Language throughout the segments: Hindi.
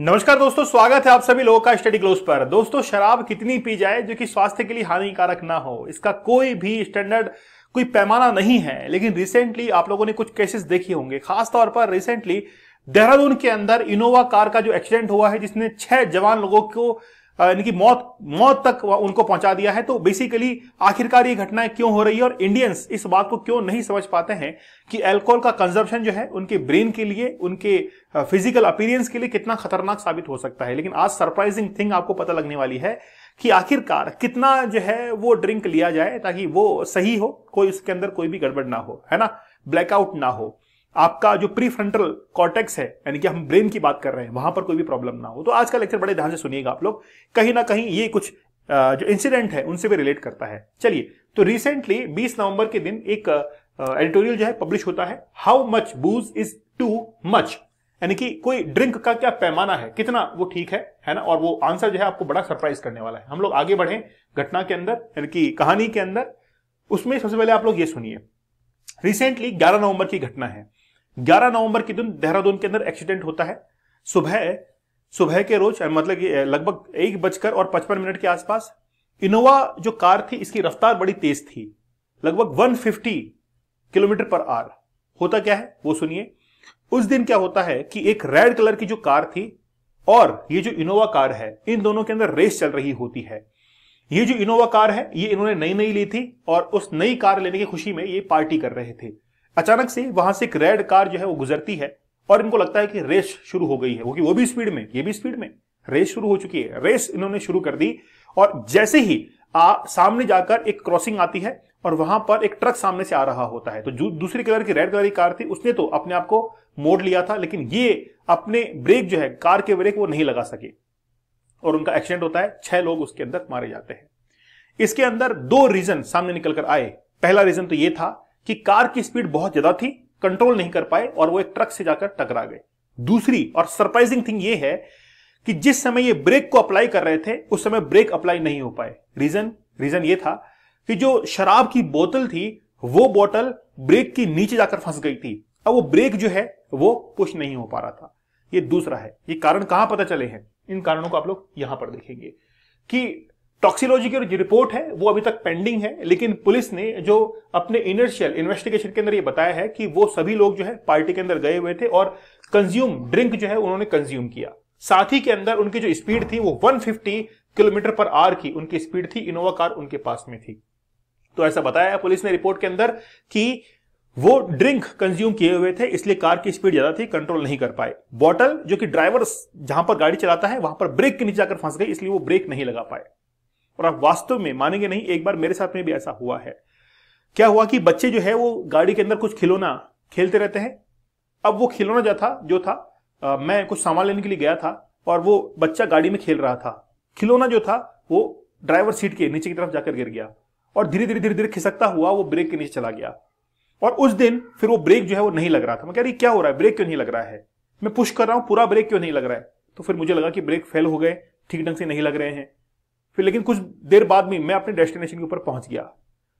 नमस्कार दोस्तों स्वागत है आप सभी लोगों का स्टडी क्लोज पर दोस्तों शराब कितनी पी जाए जो कि स्वास्थ्य के लिए हानिकारक ना हो इसका कोई भी स्टैंडर्ड कोई पैमाना नहीं है लेकिन रिसेंटली आप लोगों ने कुछ केसेस देखे होंगे खासतौर पर रिसेंटली देहरादून के अंदर इनोवा कार का जो एक्सीडेंट हुआ है जिसने छह जवान लोगों को इनकी मौत मौत तक उनको पहुंचा दिया है तो बेसिकली आखिरकार ये घटनाएं क्यों हो रही है और इंडियंस इस बात को क्यों नहीं समझ पाते हैं कि अल्कोहल का कंजप्शन जो है उनके ब्रेन के लिए उनके फिजिकल अपीरियंस के लिए कितना खतरनाक साबित हो सकता है लेकिन आज सरप्राइजिंग थिंग आपको पता लगने वाली है कि आखिरकार कितना जो है वो ड्रिंक लिया जाए ताकि वो सही हो कोई उसके अंदर कोई भी गड़बड़ ना हो है ना ब्लैकआउट ना हो आपका जो प्री फ्रंटल कॉटेक्स है यानी कि हम ब्रेन की बात कर रहे हैं वहां पर कोई भी प्रॉब्लम ना हो तो आज का लेक्चर बड़े ध्यान से सुनिएगा आप लोग कहीं ना कहीं ये कुछ जो इंसिडेंट है उनसे भी रिलेट करता है चलिए तो रिसेंटली 20 नवंबर के दिन एक एडिटोरियल जो है पब्लिश होता है how much booze is too much यानी कि कोई ड्रिंक का क्या पैमाना है कितना वो ठीक है है ना और वो आंसर जो है आपको बड़ा सरप्राइज करने वाला है हम लोग आगे बढ़े घटना के अंदर यानी कि कहानी के अंदर उसमें सबसे पहले आप लोग ये सुनिए रिसेंटली 11 नवंबर की घटना है ग्यारह नवंबर के दिन देहरादून के अंदर एक्सीडेंट होता है सुबह सुबह के रोज मतलब लगभग एक बजकर और पचपन मिनट के आसपास इनोवा जो कार थी इसकी रफ्तार बड़ी तेज थी लगभग 150 किलोमीटर पर आर होता क्या है वो सुनिए उस दिन क्या होता है कि एक रेड कलर की जो कार थी और ये जो इनोवा कार है इन दोनों के अंदर रेस चल रही होती है ये जो इनोवा कार है ये इन्होंने नई नई ली थी और उस नई कार लेने की खुशी में ये पार्टी कर रहे थे अचानक से वहां से एक रेड कार जो है वो गुजरती है और इनको लगता है कि रेस शुरू हो गई है क्योंकि वो भी स्पीड में ये भी स्पीड में रेस शुरू हो चुकी है रेस इन्होंने शुरू कर दी और जैसे ही आ, सामने जाकर एक क्रॉसिंग आती है और वहां पर एक ट्रक सामने से आ रहा होता है तो दूसरी कलर की रेड कलर की कार थी उसने तो अपने आप को मोड़ लिया था लेकिन ये अपने ब्रेक जो है कार के ब्रेक वो नहीं लगा सके और उनका एक्सीडेंट होता है छह लोग उसके अंदर मारे जाते हैं इसके अंदर दो रीजन सामने निकलकर आए पहला रीजन तो ये था कि कार की स्पीड बहुत ज्यादा थी कंट्रोल नहीं कर पाए और वो एक ट्रक से जाकर टकरा गए दूसरी और सरप्राइजिंग थिंग ये है कि जिस समय ये ब्रेक को अप्लाई कर रहे थे उस समय ब्रेक अप्लाई नहीं हो पाए रीजन रीजन ये था कि जो शराब की बोतल थी वो बोतल ब्रेक के नीचे जाकर फंस गई थी अब वो ब्रेक जो है वो पुश नहीं हो पा रहा था ये दूसरा है ये कारण कहां पता चले हैं इन कारणों को आप लोग यहां पर देखेंगे कि टॉक्सिलोजी की जो रिपोर्ट है वो अभी तक पेंडिंग है लेकिन पुलिस ने जो अपने इनर्शियल इन्वेस्टिगेशन के अंदर ये बताया है कि वो सभी लोग जो है पार्टी के अंदर गए हुए थे और कंज्यूम ड्रिंक जो है उन्होंने कंज्यूम किया साथ ही के अंदर उनकी जो स्पीड थी वो 150 किलोमीटर पर आर की उनकी स्पीड थी इनोवा कार उनके पास में थी तो ऐसा बताया है पुलिस ने रिपोर्ट के अंदर कि वो ड्रिंक कंज्यूम किए हुए थे इसलिए कार की स्पीड ज्यादा थी कंट्रोल नहीं कर पाए बॉटल जो कि ड्राइवर जहां पर गाड़ी चलाता है वहां पर ब्रेक के नीचे आकर फंस गई इसलिए वो ब्रेक नहीं लगा पाए और आप वास्तव में मानेंगे नहीं एक बार मेरे साथ में भी ऐसा हुआ है क्या हुआ कि बच्चे जो है वो गाड़ी के अंदर कुछ खिलौना खेलते रहते हैं अब वो खिलौना जो था जो था आ, मैं कुछ सामान लेने के लिए गया था और वो बच्चा गाड़ी में खेल रहा था खिलौना जो था वो ड्राइवर सीट के नीचे की तरफ जाकर गिर गया और धीरे धीरे धीरे धीरे खिसकता हुआ वो ब्रेक के नीचे चला गया और उस दिन फिर वो ब्रेक जो है वो नहीं लग रहा था मैं कह रही क्या हो रहा है ब्रेक क्यों नहीं लग रहा है मैं पुश कर रहा हूं पूरा ब्रेक क्यों नहीं लग रहा है तो फिर मुझे लगा कि ब्रेक फेल हो गए ठीक ढंग से नहीं लग रहे हैं फिर लेकिन कुछ देर बाद में मैं अपने डेस्टिनेशन के ऊपर पहुंच गया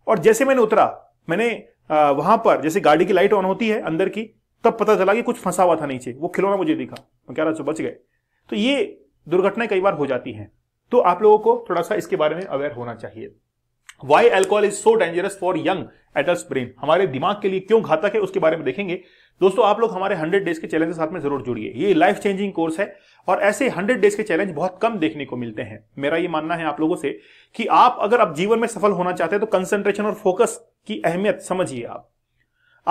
और जैसे मैंने उतरा मैंने वहां पर जैसे गाड़ी की लाइट ऑन होती है अंदर की तब पता चला कि कुछ फंसा हुआ था नीचे वो खिलौना मुझे दिखा मैं कह रहा बच गए तो ये दुर्घटनाएं कई बार हो जाती हैं तो आप लोगों को थोड़ा सा इसके बारे में अवेयर होना चाहिए why alcohol is so dangerous for young adult brain हमारे दिमाग के लिए क्यों घातक है उसके बारे में देखेंगे दोस्तों आप लोग हमारे 100 डेज के चैलेंज के साथ में जरूर जुड़िए ये लाइफ चेंजिंग कोर्स है और ऐसे 100 डेज के चैलेंज बहुत कम देखने को मिलते हैं मेरा ये मानना है आप लोगों से कि आप अगर आप जीवन में सफल होना चाहते हैं तो कंसंट्रेशन और फोकस की अहमियत समझिए आप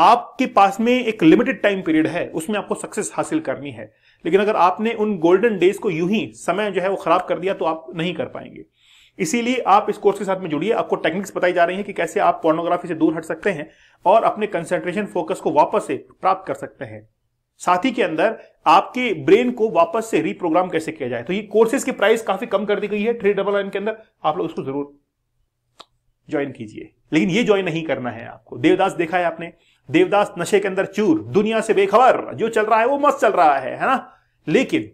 आपके पास में एक लिमिटेड टाइम पीरियड है उसमें आपको सक्सेस हासिल करनी है लेकिन अगर आपने उन गोल्डन डेज को यूं ही समय जो है वो खराब कर दिया तो आप नहीं कर पाएंगे इसीलिए आप इस कोर्स के साथ में जुड़िए आपको टेक्निक्स बताई जा रही है कि कैसे आप पोर्नोग्राफी से दूर हट सकते हैं और अपने कंसेंट्रेशन फोकस को वापस से प्राप्त कर सकते हैं साथ ही के अंदर आपके ब्रेन को वापस से रिप्रोग्राम कैसे किया जाए तो ये कोर्सेज की प्राइस काफी कम कर दी गई है थ्री डबल के अंदर आप लोग इसको जरूर ज्वाइन कीजिए लेकिन ये ज्वाइन नहीं करना है आपको देवदास देखा है आपने देवदास नशे के अंदर चूर दुनिया से बेखबर जो चल रहा है वो मस्त चल रहा है है ना लेकिन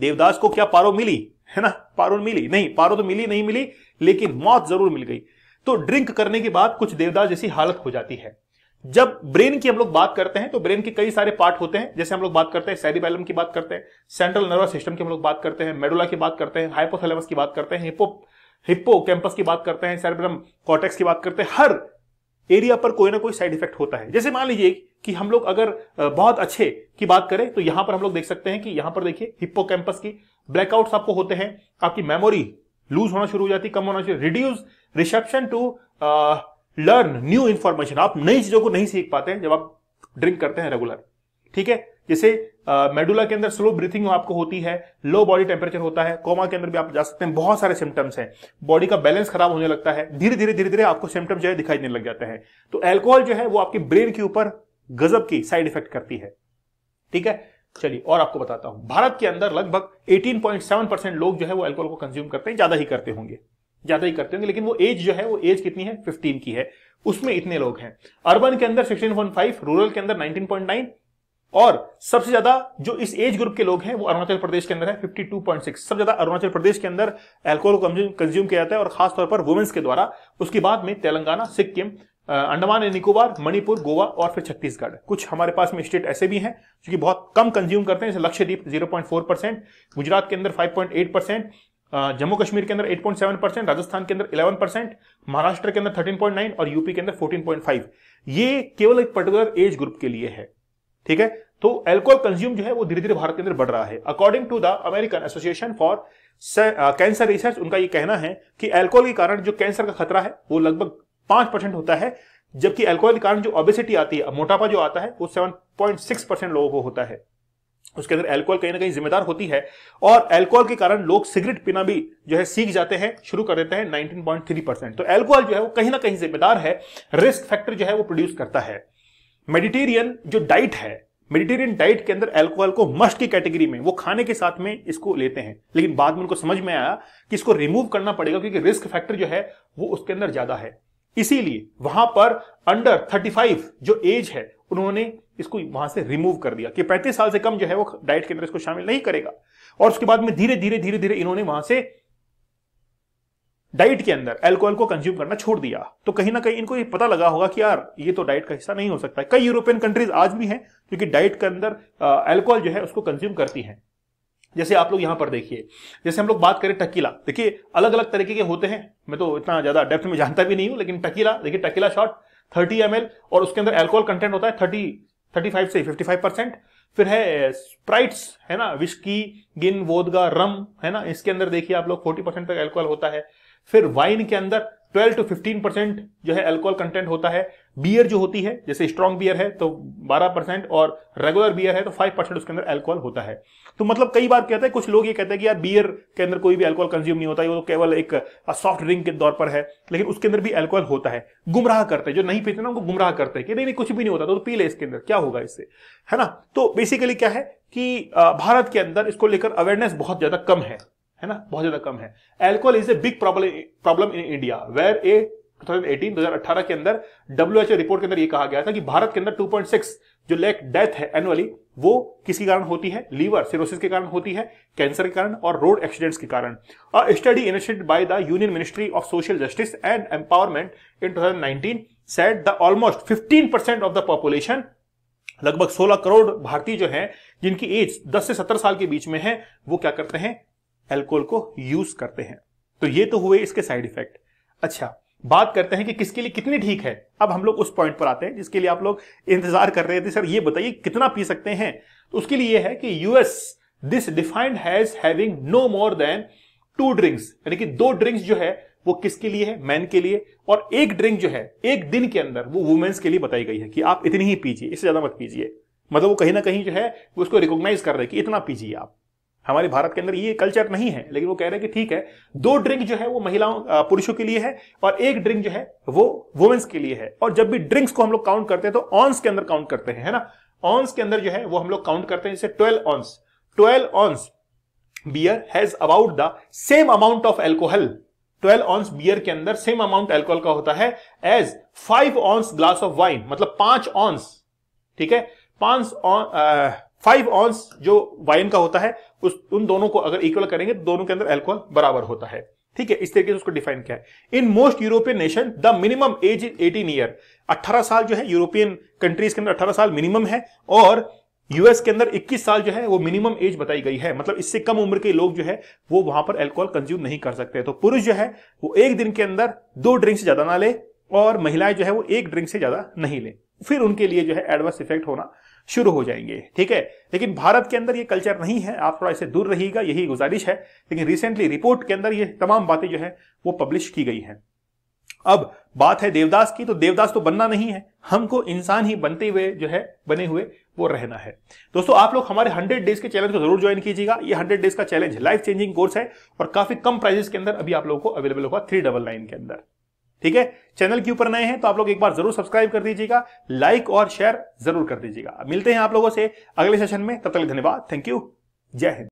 देवदास को क्या पारो मिली है ना पारो मिली नहीं पारो तो मिली नहीं मिली लेकिन मौत जरूर मिल गई तो ड्रिंक करने के बाद कुछ देवदास जैसी हालत हो जाती है जब ब्रेन की हम लोग बात करते हैं तो ब्रेन के कई सारे पार्ट होते हैं जैसे हम लोग बात करते हैं सैरिबैलम की बात करते हैं सेंट्रल नर्वस सिस्टम की हम लोग बात करते हैं मेडुला की बात करते हैं हाइपोथैलेमस की बात करते हैं हिपो हिपो कैंपस की बात करते हैं सैरिबैलम कॉटेक्स की बात करते हैं हर एरिया पर कोई ना कोई साइड इफेक्ट होता है जैसे मान लीजिए कि हम लोग अगर बहुत अच्छे की बात करें तो यहां पर हम लोग देख सकते हैं कि यहां पर देखिए हिप्पो कैंपस की ब्लैकआउट आपको होते हैं आपकी मेमोरी लूज होना शुरू हो जाती कम होना शुरू reduce reception to learn new information आप नई चीजों को नहीं सीख पाते हैं जब आप ड्रिंक करते हैं रेगुलर ठीक है जैसे मेडुला uh, के अंदर स्लो ब्रीथिंग आपको होती है लो बॉडी टेम्परेचर होता है कोमा के अंदर भी आप जा सकते हैं बहुत सारे सिम्टम्स हैं बॉडी का बैलेंस खराब होने लगता है धीरे धीरे धीरे धीरे आपको सिम्टम्स जो है दिखाई देने लग जाते हैं तो एल्कोहल जो है वो आपके ब्रेन के ऊपर गजब की साइड इफेक्ट करती है ठीक है चलिए और आपको बताता हूं भारत के अंदर लगभग 18.7 परसेंट लोग जो है वो अल्कोहल को कंज्यूम करते हैं ज्यादा ही करते होंगे ज्यादा ही करते होंगे लेकिन वो एज जो है वो एज कितनी है 15 की है उसमें इतने लोग हैं अर्बन के अंदर 16.5 रूरल के अंदर 19.9 और सबसे ज्यादा जो इस एज ग्रुप के लोग हैं वो अरुणाचल प्रदेश के अंदर है फिफ्टी सबसे ज्यादा अरुणाचल प्रदेश के अंदर एल्कोहल कंज्यूम किया जाता है और खासतौर पर वुमेन्स के द्वारा उसके बाद में तेलंगाना सिक्किम अंडमान एंड निकोबार मणिपुर गोवा और फिर छत्तीसगढ़ कुछ हमारे पास में स्टेट ऐसे भी हैं जो कि बहुत कम कंज्यूम करते हैं जैसे लक्षद्वीप 0.4 परसेंट गुजरात के अंदर 5.8 परसेंट जम्मू कश्मीर के अंदर 8.7 परसेंट राजस्थान के अंदर 11 परसेंट महाराष्ट्र के अंदर 13.9 और यूपी के अंदर 14.5 ये केवल एक पर्टिकुलर एज ग्रुप के लिए है ठीक है तो एल्कोहल कंज्यूम जो है वो धीरे धीरे भारत के अंदर बढ़ रहा है according to the American Association for Cancer Research उनका ये कहना है कि एल्कोहल के कारण जो कैंसर का खतरा है वो लगभग पांच परसेंट होता है जबकि एल्कोहल के कारण जो ऑबेसिटी आती है मोटापा जो आता है वो सेवन पॉइंट सिक्स परसेंट लोगों को होता है उसके अंदर एल्कोहल कहीं ना कहीं जिम्मेदार होती है और एल्कोहल के कारण लोग सिगरेट पीना भी जो है सीख जाते हैं शुरू कर देते हैं थ्री परसेंट तो एल्कोहल जो है वो कहीं ना कहीं जिम्मेदार है रिस्क फैक्टर जो है वो प्रोड्यूस करता है मेडिटेरियन जो डाइट है मेडिटेरियन डाइट के अंदर एल्कोहल को मस्ट की कैटेगरी में वो खाने के साथ में इसको लेते हैं लेकिन बाद में उनको समझ में आया कि इसको रिमूव करना पड़ेगा क्योंकि रिस्क फैक्टर जो है वो उसके अंदर ज्यादा है इसीलिए वहां पर अंडर 35 जो एज है उन्होंने इसको वहां से रिमूव कर दिया कि 35 साल से कम जो है वो डाइट के अंदर इसको शामिल नहीं करेगा और उसके बाद में धीरे धीरे धीरे धीरे इन्होंने वहां से डाइट के अंदर एल्कोहल को कंज्यूम करना छोड़ दिया तो कहीं ना कहीं इनको ये पता लगा होगा कि यार ये तो डाइट का हिस्सा नहीं हो सकता कई यूरोपियन कंट्रीज आज भी हैं क्योंकि डाइट के अंदर एल्कोहल जो है उसको कंज्यूम करती हैं जैसे आप लोग यहां पर देखिए जैसे हम लोग बात करें टकीला देखिए अलग अलग तरीके के होते हैं मैं तो इतना ज्यादा डेप्थ में जानता भी नहीं हूं लेकिन टकीला देखिए टकीला शॉट थर्टी एम और उसके अंदर एल्कोहल कंटेंट होता है थर्टी थर्टी से फिफ्टी परसेंट फिर है स्प्राइट्स है ना विस्की गिन वोदगा रम है ना इसके अंदर देखिए आप लोग 40 परसेंट तक एल्कोहल होता है फिर वाइन के अंदर 12 टू 15 परसेंट जो है अल्कोहल कंटेंट होता है बियर जो होती है जैसे स्ट्रॉन्ग बियर है तो 12 परसेंट और रेगुलर बियर है तो 5 परसेंट उसके अंदर अल्कोहल होता है तो मतलब कई बार कहते हैं कुछ लोग ये कहते हैं कि यार बियर के अंदर कोई भी अल्कोहल कंज्यूम नहीं होता है वो तो केवल एक सॉफ्ट ड्रिंक के तौर पर है लेकिन उसके अंदर भी अल्कोहल होता है गुमराह करते हैं जो नहीं पीते ना उनको गुमराह करते हैं कि नहीं नहीं कुछ भी नहीं होता तो, तो पी ले इसके अंदर क्या होगा इससे है ना तो बेसिकली क्या है कि भारत के अंदर इसको लेकर अवेयरनेस बहुत ज्यादा कम है है ना बहुत ज्यादा कम है alcohol is a big problem problem in India where a 2018 2018 के अंदर डब्ल्यूएचओ रिपोर्ट के अंदर ये कहा गया था कि भारत के अंदर 2.6 जो लैक डेथ है एनुअली वो किसके कारण होती है लीवर सिरोसिस के कारण होती है कैंसर के कारण और रोड एक्सीडेंट्स के कारण और study initiated by the Union Ministry of Social Justice and Empowerment in 2019 said the almost 15% of the population लगभग 16 करोड़ भारतीय जो हैं जिनकी एज 10 से 17 साल के बीच में है वो क्या करते हैं एल्कोहल को यूज करते हैं तो ये तो हुए इसके साइड इफेक्ट अच्छा बात करते हैं कि किसके लिए कितनी ठीक है अब हम लोग उस पॉइंट पर आते हैं जिसके लिए आप लोग इंतजार कर रहे थे सर ये बताइए कितना पी सकते हैं तो उसके लिए यह है कि US this defined has having no more than two drinks यानी कि दो ड्रिंक्स जो है वो किसके लिए है मैन के लिए और एक ड्रिंक जो है एक दिन के अंदर वो वुमेन्स के लिए बताई गई है कि आप इतनी ही पीजिए इससे ज्यादा मत पीजिए मतलब वो कहीं ना कहीं जो है वो उसको रिकॉग्नाइज कर रहे कि इतना पीजिए आप हमारे भारत के अंदर ये कल्चर नहीं है लेकिन वो कह रहे हैं कि ठीक है दो ड्रिंक जो है वो महिलाओं पुरुषों के लिए है और एक ड्रिंक जो है वो वुमेन्स के लिए है और जब भी ड्रिंक्स को हम लोग काउंट करते हैं तो ऑन्स के अंदर काउंट करते हैं है ना ऑन्स के अंदर जो है वो हम लोग काउंट करते हैं जैसे twelve ounce twelve ounce beer has about the same amount of alcohol 12 ounce beer के अंदर सेम अमाउंट एल्कोहल का होता है as 5 ounce glass of wine मतलब 5 ऑन्स ठीक है 5 फाइव ऑन्स जो वाइन का होता है उस उन दोनों को अगर इक्वल करेंगे तो दोनों के अंदर एल्कोहल बराबर होता है ठीक है इस तरीके से उसको डिफाइन किया है in most European nation the minimum age is eighteen year अट्ठारह साल जो है यूरोपियन कंट्रीज के अंदर अट्ठारह साल मिनिमम है और यूएस के अंदर 21 साल जो है वो मिनिमम एज बताई गई है मतलब इससे कम उम्र के लोग जो है वो वहां पर एल्कोहल कंज्यूम नहीं कर सकते तो पुरुष जो है वो एक दिन के अंदर दो ड्रिंक से ज्यादा ना ले और महिलाएं जो है वो एक ड्रिंक से ज्यादा नहीं लें फिर उनके लिए जो है एडवर्स इफेक्ट होना शुरू हो जाएंगे ठीक है लेकिन भारत के अंदर ये कल्चर नहीं है आप थोड़ा इसे दूर रहिएगा यही गुजारिश है लेकिन रिसेंटली रिपोर्ट के अंदर ये तमाम बातें जो है वो पब्लिश की गई हैं अब बात है देवदास की तो देवदास तो बनना नहीं है हमको इंसान ही बनते हुए जो है बने हुए वो रहना है दोस्तों आप लोग हमारे 100 डेज के चैलेंज को जरूर ज्वाइन कीजिएगा ये 100 डेज का चैलेंज लाइफ चेंजिंग कोर्स है और काफी कम प्राइजेस के अंदर अभी आप लोगों को अवेलेबल होगा थ्री डबल नाइन के अंदर ठीक है चैनल के ऊपर नए हैं तो आप लोग एक बार जरूर सब्सक्राइब कर दीजिएगा लाइक और शेयर जरूर कर दीजिएगा मिलते हैं आप लोगों से अगले सेशन में तब तक धन्यवाद थैंक यू जय हिंद